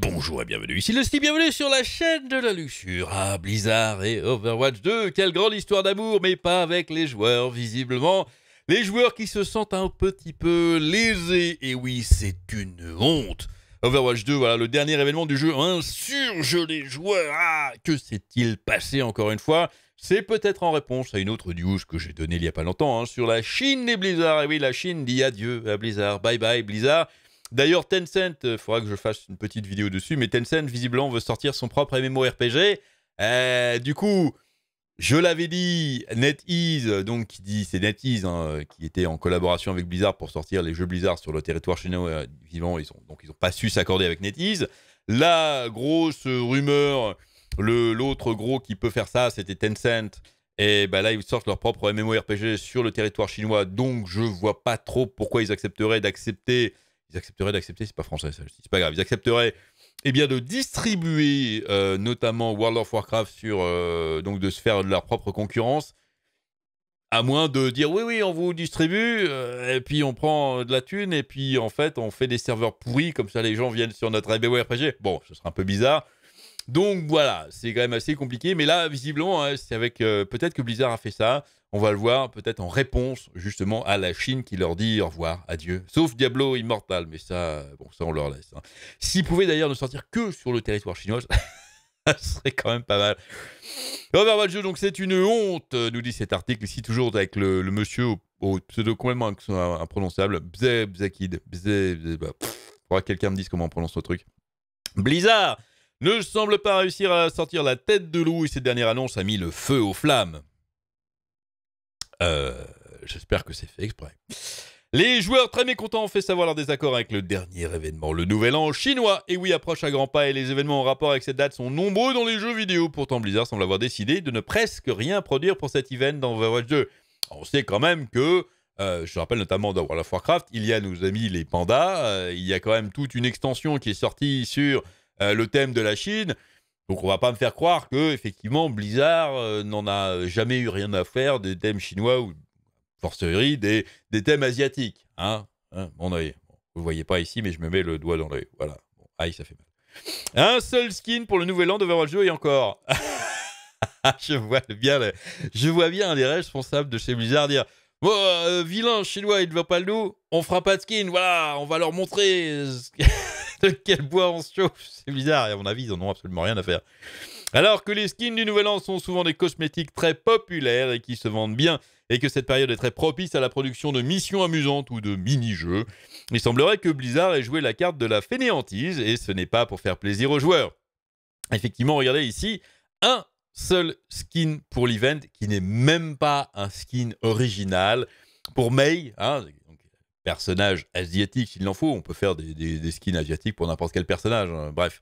Bonjour et bienvenue, ici le Steve, bienvenue sur la chaîne de la luxure. à ah, Blizzard et Overwatch 2, quelle grande histoire d'amour, mais pas avec les joueurs, visiblement. Les joueurs qui se sentent un petit peu lésés, et oui, c'est une honte. Overwatch 2, voilà, le dernier événement du jeu insurge les joueurs. Ah, que s'est-il passé encore une fois C'est peut-être en réponse à une autre news que j'ai donnée il n'y a pas longtemps hein, sur la Chine et Blizzard. Et oui, la Chine dit adieu à Blizzard. Bye bye Blizzard. D'ailleurs, Tencent, il euh, faudra que je fasse une petite vidéo dessus, mais Tencent, visiblement, veut sortir son propre MMORPG. Euh, du coup, je l'avais dit, NetEase, euh, donc qui dit, c'est NetEase hein, qui était en collaboration avec Blizzard pour sortir les jeux Blizzard sur le territoire chinois. vivant, ils ont, donc ils n'ont pas su s'accorder avec NetEase. La grosse rumeur, l'autre gros qui peut faire ça, c'était Tencent. Et ben là, ils sortent leur propre MMORPG sur le territoire chinois, donc je vois pas trop pourquoi ils accepteraient d'accepter ils accepteraient d'accepter, c'est pas français, ça, c'est pas grave, ils accepteraient eh bien, de distribuer euh, notamment World of Warcraft sur, euh, donc de se faire de leur propre concurrence, à moins de dire oui, oui, on vous distribue, euh, et puis on prend de la thune, et puis en fait, on fait des serveurs pourris, comme ça les gens viennent sur notre RPG. Bon, ce serait un peu bizarre. Donc voilà, c'est quand même assez compliqué. Mais là, visiblement, hein, c'est avec euh, peut-être que Blizzard a fait ça. On va le voir, peut-être en réponse justement à la Chine qui leur dit au revoir, adieu. Sauf Diablo Immortal, mais ça, bon, ça on leur laisse. Hein. S'ils pouvaient d'ailleurs ne sortir que sur le territoire chinois, ça serait quand même pas mal. Robert jeu donc c'est une honte, nous dit cet article ici, toujours avec le, monsieur au, pseudo complètement imprononçable, Bze Bzakid. Bze, Bzé... bah, Faudra que quelqu'un me dise comment on prononce ce truc. Blizzard ne semble pas réussir à sortir la tête de loup et cette dernière annonce a mis le feu aux flammes. Euh, j'espère que c'est fait exprès. Les joueurs très mécontents ont fait savoir leur désaccord avec le dernier événement, le Nouvel An chinois. Et oui, approche à grands pas et les événements en rapport avec cette date sont nombreux dans les jeux vidéo. Pourtant, Blizzard semble avoir décidé de ne presque rien produire pour cet event dans Overwatch 2. On sait quand même que, euh, je rappelle notamment dans World of Warcraft, il y a nos amis les pandas, euh, il y a quand même toute une extension qui est sortie sur euh, le thème de la Chine. Donc on va pas me faire croire que effectivement Blizzard euh, n'en a jamais eu rien à faire des thèmes chinois ou forcerie des, thèmes asiatiques. Hein, hein mon oeil vous voyez pas ici, mais je me mets le doigt dans l'œil. Voilà. aïe, ça fait mal. Un seul skin pour le nouvel an de 2 et encore. je vois bien, je vois bien les responsables de chez Blizzard dire oh, vilain chinois, il ne veut pas le nous, on fera pas de skin, voilà, on va leur montrer quel bois on se chauffe. C'est bizarre, et à mon avis, ils n'en ont absolument rien à faire. Alors que les skins du Nouvel An sont souvent des cosmétiques très populaires et qui se vendent bien, et que cette période est très propice à la production de missions amusantes ou de mini-jeux, il semblerait que Blizzard ait joué la carte de la fainéantise, et ce n'est pas pour faire plaisir aux joueurs. Effectivement, regardez ici, un seul skin pour l'event, qui n'est même pas un skin original, pour May, hein, personnage asiatique s'il en faut. On peut faire des, skins asiatiques pour n'importe quel personnage. Hein. Bref.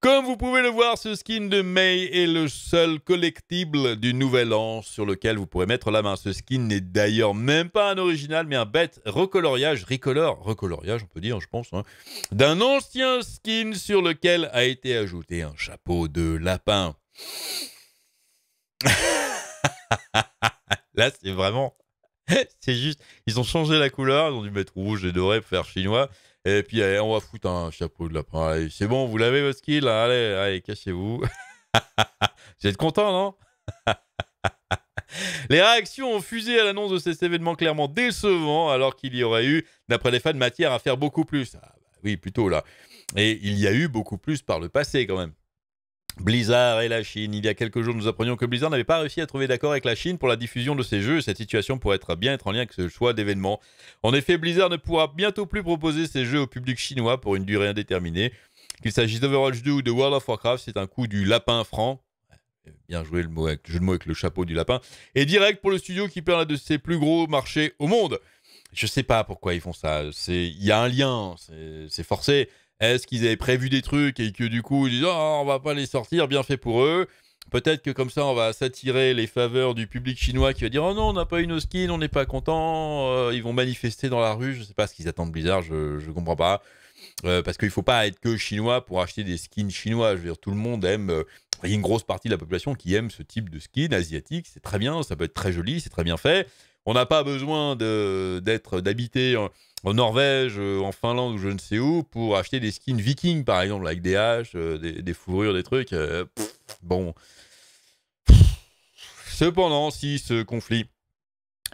Comme vous pouvez le voir, ce skin de Mei est le seul collectible du Nouvel An sur lequel vous pourrez mettre la main. Ce skin n'est d'ailleurs même pas un original, mais un bête recoloriage, ricolore, recoloriage on peut dire, je pense, hein, d'un ancien skin sur lequel a été ajouté un chapeau de lapin. Là, c'est vraiment c'est juste, ils ont changé la couleur, ils ont dû mettre rouge et doré pour faire chinois. Et puis, allez, on va foutre un chapeau de lapin. c'est bon, vous l'avez votre skill. Hein, allez, allez, cachez-vous. vous êtes content, non Les réactions ont fusé à l'annonce de cet événement clairement décevant, alors qu'il y aurait eu, d'après les fans, matière à faire beaucoup plus. Ah, bah oui, plutôt là. Et il y a eu beaucoup plus par le passé, quand même. Blizzard et la Chine. Il y a quelques jours, nous apprenions que Blizzard n'avait pas réussi à trouver d'accord avec la Chine pour la diffusion de ses jeux. Cette situation pourrait bien être en lien avec ce choix d'événements En effet, Blizzard ne pourra bientôt plus proposer ses jeux au public chinois pour une durée indéterminée. Qu'il s'agisse d'Overwatch 2 ou de World of Warcraft, c'est un coup du lapin franc. Bien joué le mot avec, jeu de mots avec le chapeau du lapin. Et direct pour le studio qui perd l'un de ses plus gros marchés au monde. Je ne sais pas pourquoi ils font ça. Il y a un lien, c'est forcé. Est-ce qu'ils avaient prévu des trucs et que du coup, ils disent oh, on va pas les sortir, bien fait pour eux Peut-être que comme ça, on va s'attirer les faveurs du public chinois qui va dire Oh non, on n'a pas eu nos skins, on n'est pas content, euh, ils vont manifester dans la rue. Je sais pas ce qu'ils attendent bizarre, je, ne comprends pas. Euh, parce qu'il faut pas être que chinois pour acheter des skins chinois. Je veux dire, tout le monde aime. Euh, il y a une grosse partie de la population qui aime ce type de skin asiatique. C'est très bien, ça peut être très joli, c'est très bien fait. On n'a pas besoin d'être d'habiter en, Norvège, euh, en Finlande ou je ne sais où pour acheter des skins vikings par exemple avec des haches, euh, des, fourrures, des trucs. Euh, bon. Cependant, si ce conflit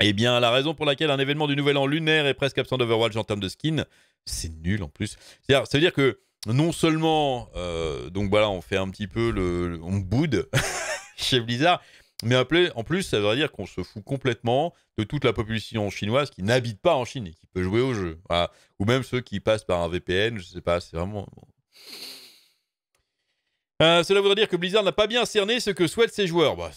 eh bien, la raison pour laquelle un événement du Nouvel An lunaire est presque absent d'Overwatch en termes de skins, c'est nul en plus. C'est-à-dire, que non seulement, donc voilà, on fait un petit peu le, on boude chez Blizzard, mais en plus, ça veut dire qu'on se fout complètement de toute la population chinoise qui n'habite pas en Chine et qui peut jouer au jeu. Ou même ceux qui passent par un VPN, je sais pas, c'est vraiment... Euh, cela voudrait dire que Blizzard n'a pas bien cerné ce que souhaitent ses joueurs. Bah,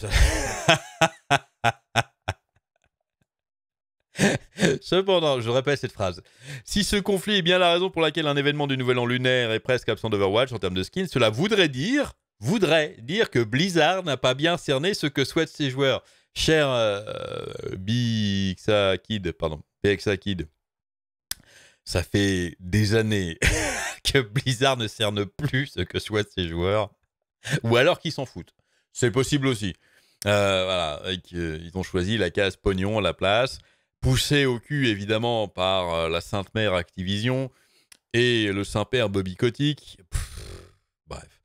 Cependant, je répète cette phrase. Si ce conflit est bien la raison pour laquelle un événement du Nouvel An lunaire est presque absent d'Overwatch en termes de skins, cela voudrait dire voudrait dire que Blizzard n'a pas bien cerné ce que souhaitent ses joueurs. Cher euh, pardon, PXA ça fait des années que Blizzard ne cerne plus ce que souhaitent ses joueurs, ou alors qu'ils s'en foutent. C'est possible aussi. Euh, voilà, euh, ils ont choisi la case pognon à la place, poussé au cul évidemment par euh, la Sainte Mère Activision et le Saint Père Bobby Kotick. bref.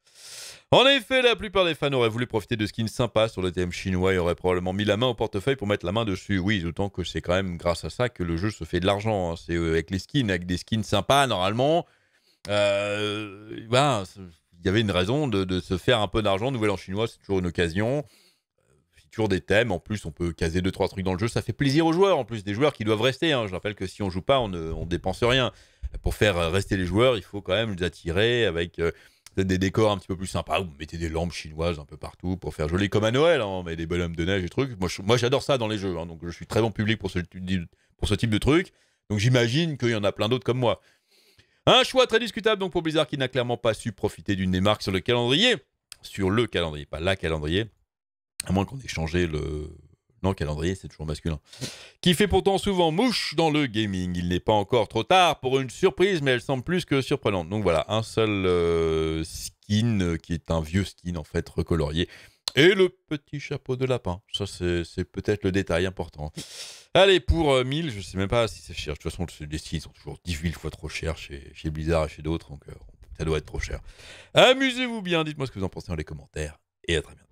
En effet, la plupart des fans auraient voulu profiter de skins sympas sur le thème chinois et auraient probablement mis la main au portefeuille pour mettre la main dessus. Oui, d'autant que c'est quand même grâce à ça que le jeu se fait de l'argent. Hein. C'est euh, avec les skins, avec des skins sympas, normalement. ben, il y avait une raison de, se faire un peu d'argent. Nouvel en chinois, c'est toujours une occasion. C'est toujours des thèmes. En plus, on peut caser deux trois trucs dans le jeu. Ça fait plaisir aux joueurs. En plus, des joueurs qui doivent rester. Hein. Je rappelle que si on joue pas, on ne dépense rien. Pour faire rester les joueurs, il faut quand même les attirer avec. Euh, des décors un petit peu plus sympas. vous mettez des lampes chinoises un peu partout pour faire joli comme à Noël. Hein, on met des bonhommes de neige et trucs. Moi, j'adore ça dans les jeux. Hein, donc, je suis très bon public pour ce, type de truc. Donc, j'imagine qu'il y en a plein d'autres comme moi. Un choix très discutable donc pour Blizzard qui n'a clairement pas su profiter d'une des sur le calendrier. Sur le calendrier, pas la calendrier. À moins qu'on ait changé le, non, calendrier, c'est toujours masculin. Qui fait pourtant souvent mouche dans le gaming. Il n'est pas encore trop tard pour une surprise, mais elle semble plus que surprenante. Donc voilà, un seul euh, skin euh, qui est un vieux skin en fait recolorié. Et le petit chapeau de lapin. Ça, c'est peut-être le détail important. Allez, pour 1000, euh, je sais même pas si c'est cher. De toute façon, les skins sont toujours 18 fois trop chers chez, Blizzard et chez d'autres. Donc ça doit être trop cher. Amusez-vous bien. Dites-moi ce que vous en pensez dans les commentaires. Et à très bientôt.